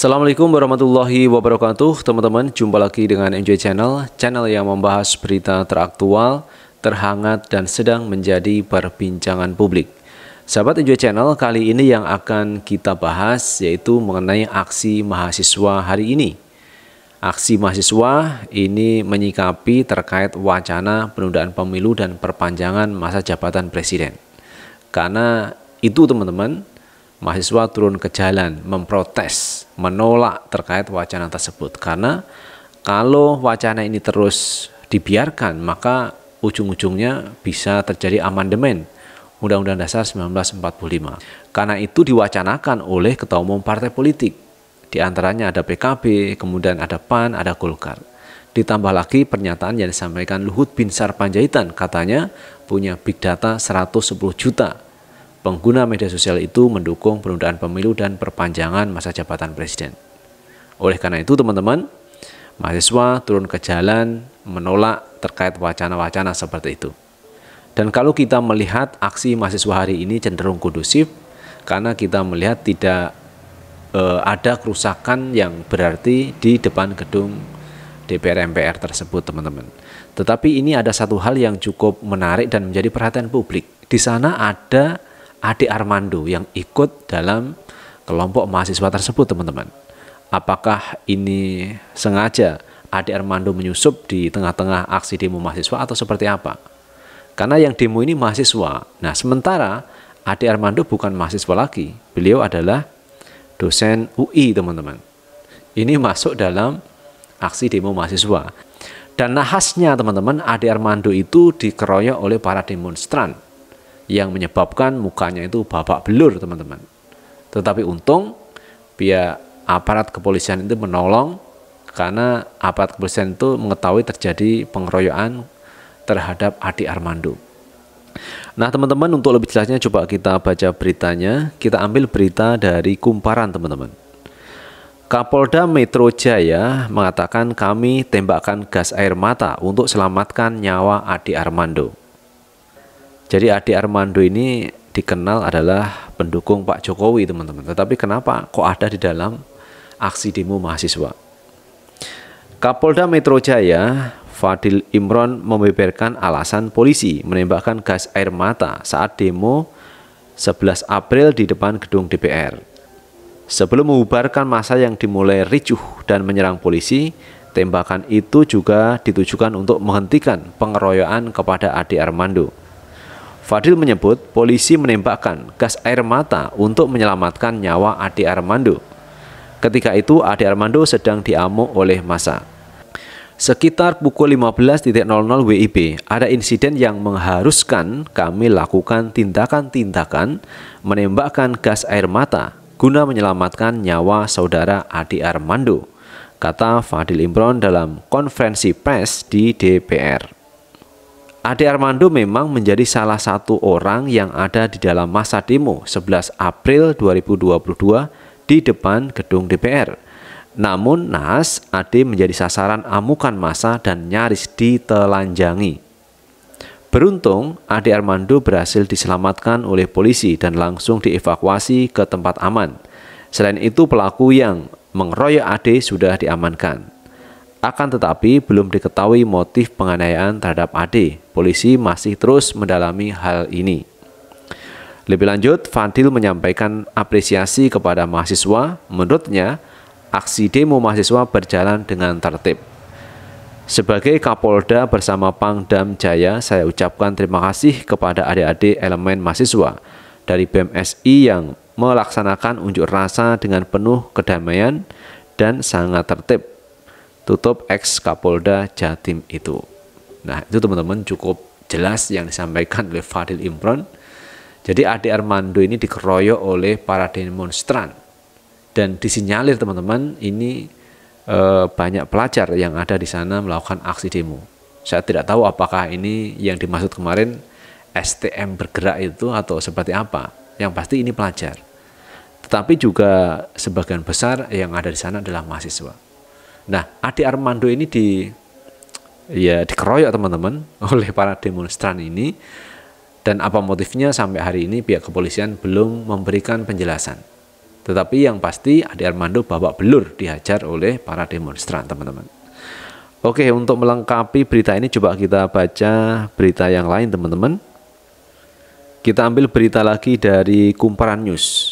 Assalamualaikum warahmatullahi wabarakatuh Teman-teman, jumpa lagi dengan MJ Channel Channel yang membahas berita teraktual, terhangat, dan sedang menjadi perbincangan publik Sahabat MJ Channel, kali ini yang akan kita bahas Yaitu mengenai aksi mahasiswa hari ini Aksi mahasiswa ini menyikapi terkait wacana penundaan pemilu dan perpanjangan masa jabatan presiden Karena itu teman-teman mahasiswa turun ke jalan memprotes, menolak terkait wacana tersebut karena kalau wacana ini terus dibiarkan maka ujung-ujungnya bisa terjadi amandemen Undang-Undang Dasar 1945. Karena itu diwacanakan oleh Ketua Umum Partai Politik. Di antaranya ada PKB, kemudian ada PAN, ada Golkar. Ditambah lagi pernyataan yang disampaikan Luhut Binsar Panjaitan katanya punya big data 110 juta pengguna media sosial itu mendukung penundaan pemilu dan perpanjangan masa jabatan presiden. Oleh karena itu, teman-teman, mahasiswa turun ke jalan menolak terkait wacana-wacana seperti itu. Dan kalau kita melihat aksi mahasiswa hari ini cenderung kondusif karena kita melihat tidak e, ada kerusakan yang berarti di depan gedung DPR MPR tersebut, teman-teman. Tetapi ini ada satu hal yang cukup menarik dan menjadi perhatian publik. Di sana ada adik Armando yang ikut dalam kelompok mahasiswa tersebut teman-teman. Apakah ini sengaja adik Armando menyusup di tengah-tengah aksi demo mahasiswa atau seperti apa? Karena yang demo ini mahasiswa. Nah sementara adik Armando bukan mahasiswa lagi. Beliau adalah dosen UI teman-teman. Ini masuk dalam aksi demo mahasiswa. Dan nahasnya teman-teman, Ade Armando itu dikeroyok oleh para demonstran yang menyebabkan mukanya itu babak belur teman-teman. Tetapi untung pihak aparat kepolisian itu menolong karena aparat kepolisian itu mengetahui terjadi pengeroyokan terhadap Adi Armando. Nah teman-teman untuk lebih jelasnya coba kita baca beritanya Kita ambil berita dari kumparan teman-teman Kapolda Metro Jaya mengatakan kami tembakan gas air mata untuk selamatkan nyawa Adi Armando jadi Ade Armando ini dikenal adalah pendukung Pak Jokowi teman-teman. Tetapi kenapa kok ada di dalam aksi demo mahasiswa? Kapolda Metro Jaya Fadil Imron membeberkan alasan polisi menembakkan gas air mata saat demo 11 April di depan gedung DPR. Sebelum mengubarkan masa yang dimulai ricuh dan menyerang polisi, tembakan itu juga ditujukan untuk menghentikan pengeroyokan kepada Ade Armando. Fadil menyebut polisi menembakkan gas air mata untuk menyelamatkan nyawa Ade Armando. Ketika itu Ade Armando sedang diamuk oleh massa. Sekitar pukul 15.00 WIB, ada insiden yang mengharuskan kami lakukan tindakan-tindakan menembakkan gas air mata guna menyelamatkan nyawa saudara Adi Armando, kata Fadil Imron dalam konferensi pers di DPR. Ade Armando memang menjadi salah satu orang yang ada di dalam masa demo 11 April 2022 di depan gedung DPR. Namun Nas, Ade menjadi sasaran amukan massa dan nyaris ditelanjangi. Beruntung, Ade Armando berhasil diselamatkan oleh polisi dan langsung dievakuasi ke tempat aman. Selain itu, pelaku yang mengeroyok Ade sudah diamankan. Akan tetapi belum diketahui motif penganiayaan terhadap AD. Polisi masih terus mendalami hal ini. Lebih lanjut, Fadil menyampaikan apresiasi kepada mahasiswa. Menurutnya, aksi demo mahasiswa berjalan dengan tertib. Sebagai Kapolda bersama Pangdam Jaya, saya ucapkan terima kasih kepada adik-adik elemen mahasiswa dari BMSI yang melaksanakan unjuk rasa dengan penuh kedamaian dan sangat tertib tutup ex Kapolda Jatim itu. Nah, itu teman-teman cukup jelas yang disampaikan oleh Fadil Imron. Jadi Ade Armando ini dikeroyok oleh para demonstran dan disinyalir teman-teman ini e, banyak pelajar yang ada di sana melakukan aksi demo. Saya tidak tahu apakah ini yang dimaksud kemarin STM bergerak itu atau seperti apa. Yang pasti ini pelajar. Tetapi juga sebagian besar yang ada di sana adalah mahasiswa. Nah, adik Armando ini di ya dikeroyok teman-teman oleh para demonstran ini dan apa motifnya sampai hari ini pihak kepolisian belum memberikan penjelasan. Tetapi yang pasti Ade Armando babak belur dihajar oleh para demonstran teman-teman. Oke untuk melengkapi berita ini coba kita baca berita yang lain teman-teman. Kita ambil berita lagi dari Kumparan News.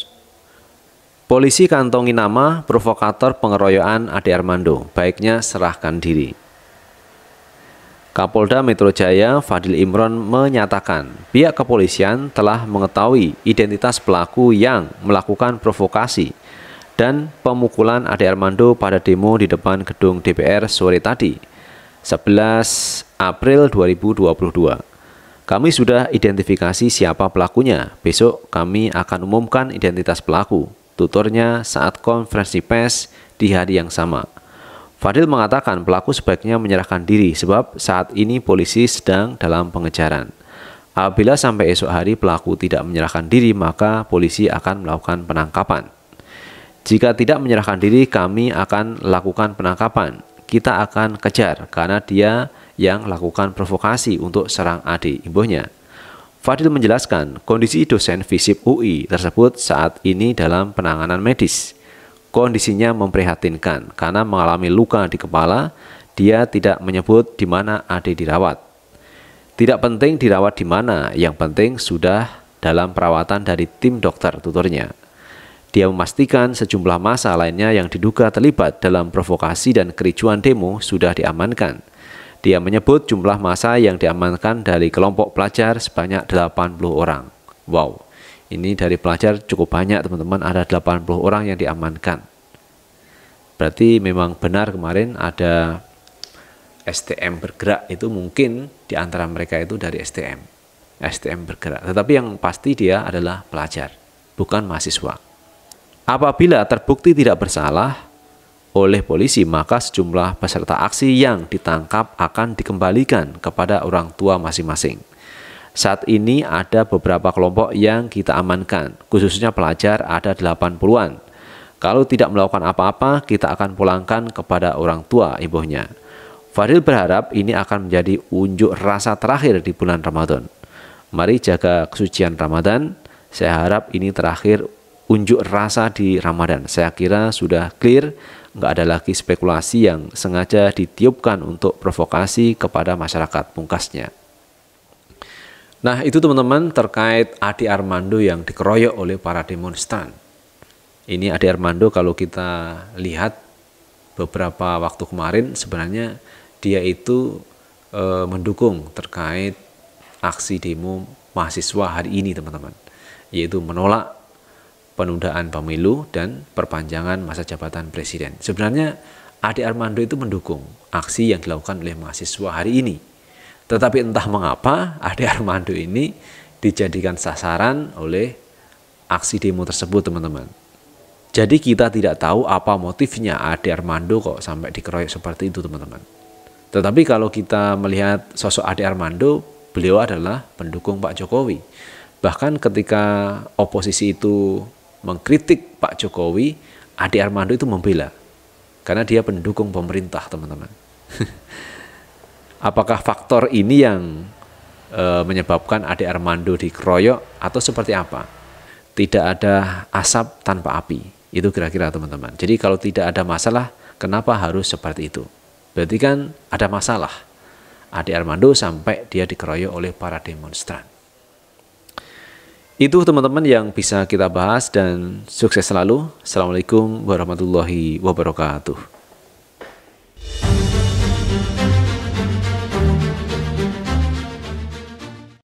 Polisi kantongi nama provokator pengeroyokan Ade Armando, baiknya serahkan diri. Kapolda Metro Jaya Fadil Imron menyatakan pihak kepolisian telah mengetahui identitas pelaku yang melakukan provokasi dan pemukulan Ade Armando pada demo di depan gedung DPR sore tadi, 11 April 2022. Kami sudah identifikasi siapa pelakunya. Besok kami akan umumkan identitas pelaku, tutornya saat konferensi pers di hari yang sama. Fadil mengatakan pelaku sebaiknya menyerahkan diri sebab saat ini polisi sedang dalam pengejaran. Apabila sampai esok hari pelaku tidak menyerahkan diri maka polisi akan melakukan penangkapan. Jika tidak menyerahkan diri kami akan lakukan penangkapan. Kita akan kejar karena dia yang lakukan provokasi untuk serang adik ibunya. Fadil menjelaskan kondisi dosen FISIP UI tersebut saat ini dalam penanganan medis. Kondisinya memprihatinkan karena mengalami luka di kepala, dia tidak menyebut di mana Ade dirawat. Tidak penting dirawat di mana, yang penting sudah dalam perawatan dari tim dokter tuturnya. Dia memastikan sejumlah masa lainnya yang diduga terlibat dalam provokasi dan kericuan demo sudah diamankan. Dia menyebut jumlah masa yang diamankan dari kelompok pelajar sebanyak 80 orang. Wow, ini dari pelajar cukup banyak teman-teman, ada 80 orang yang diamankan. Berarti memang benar kemarin ada STM bergerak itu mungkin di antara mereka itu dari STM. STM bergerak. Tetapi yang pasti dia adalah pelajar, bukan mahasiswa. Apabila terbukti tidak bersalah, oleh polisi, maka sejumlah peserta aksi yang ditangkap akan dikembalikan kepada orang tua masing-masing. Saat ini ada beberapa kelompok yang kita amankan, khususnya pelajar ada 80-an. Kalau tidak melakukan apa-apa, kita akan pulangkan kepada orang tua ibunya. Fadil berharap ini akan menjadi unjuk rasa terakhir di bulan Ramadan. Mari jaga kesucian Ramadan. Saya harap ini terakhir unjuk rasa di Ramadan. Saya kira sudah clear nggak ada lagi spekulasi yang sengaja ditiupkan untuk provokasi kepada masyarakat pungkasnya. Nah itu teman-teman terkait Adi Armando yang dikeroyok oleh para demonstran. Ini Adi Armando kalau kita lihat beberapa waktu kemarin sebenarnya dia itu e, mendukung terkait aksi demo mahasiswa hari ini teman-teman. Yaitu menolak penundaan pemilu dan perpanjangan masa jabatan presiden. Sebenarnya Ade Armando itu mendukung aksi yang dilakukan oleh mahasiswa hari ini. Tetapi entah mengapa Ade Armando ini dijadikan sasaran oleh aksi demo tersebut teman-teman. Jadi kita tidak tahu apa motifnya Ade Armando kok sampai dikeroyok seperti itu teman-teman. Tetapi kalau kita melihat sosok Ade Armando, beliau adalah pendukung Pak Jokowi. Bahkan ketika oposisi itu mengkritik Pak Jokowi, Ade Armando itu membela. Karena dia pendukung pemerintah, teman-teman. Apakah faktor ini yang e, menyebabkan Ade Armando dikeroyok atau seperti apa? Tidak ada asap tanpa api. Itu kira-kira teman-teman. Jadi kalau tidak ada masalah, kenapa harus seperti itu? Berarti kan ada masalah. Ade Armando sampai dia dikeroyok oleh para demonstran. Itu teman-teman yang bisa kita bahas dan sukses selalu. Assalamualaikum warahmatullahi wabarakatuh.